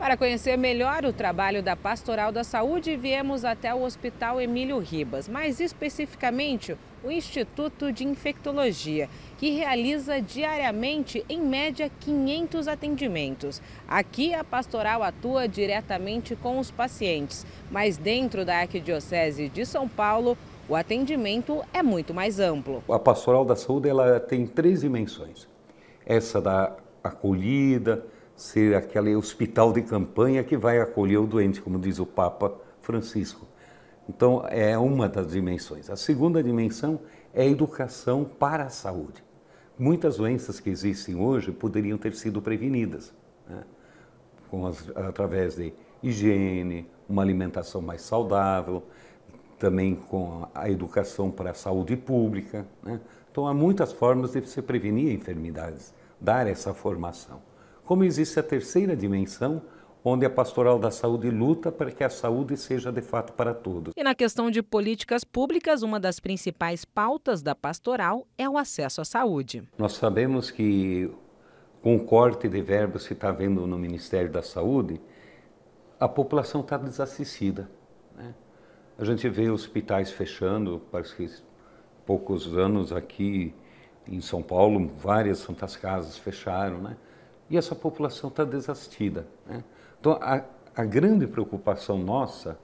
Para conhecer melhor o trabalho da Pastoral da Saúde, viemos até o Hospital Emílio Ribas, mais especificamente o Instituto de Infectologia, que realiza diariamente, em média, 500 atendimentos. Aqui, a pastoral atua diretamente com os pacientes, mas dentro da Arquidiocese de São Paulo, o atendimento é muito mais amplo. A Pastoral da Saúde ela tem três dimensões: essa da acolhida, ser aquele hospital de campanha que vai acolher o doente, como diz o Papa Francisco. Então, é uma das dimensões. A segunda dimensão é a educação para a saúde. Muitas doenças que existem hoje poderiam ter sido prevenidas, né? as, através de higiene, uma alimentação mais saudável, também com a educação para a saúde pública. Né? Então, há muitas formas de se prevenir enfermidades, dar essa formação como existe a terceira dimensão, onde a Pastoral da Saúde luta para que a saúde seja de fato para todos. E na questão de políticas públicas, uma das principais pautas da Pastoral é o acesso à saúde. Nós sabemos que, com o corte de verbas que está havendo no Ministério da Saúde, a população está desassistida. Né? A gente vê hospitais fechando, parece que poucos anos aqui em São Paulo, várias santas casas fecharam, né? e essa população está desassistida. Né? Então, a, a grande preocupação nossa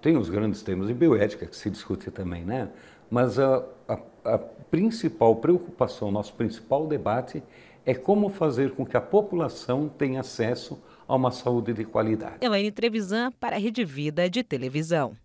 tem os grandes temas de bioética que se discute também, né? Mas a, a, a, principal preocupação, nosso principal debate é como fazer com que a população tenha acesso a uma saúde de qualidade. Elaine Trevisan para a Rede Vida de Televisão.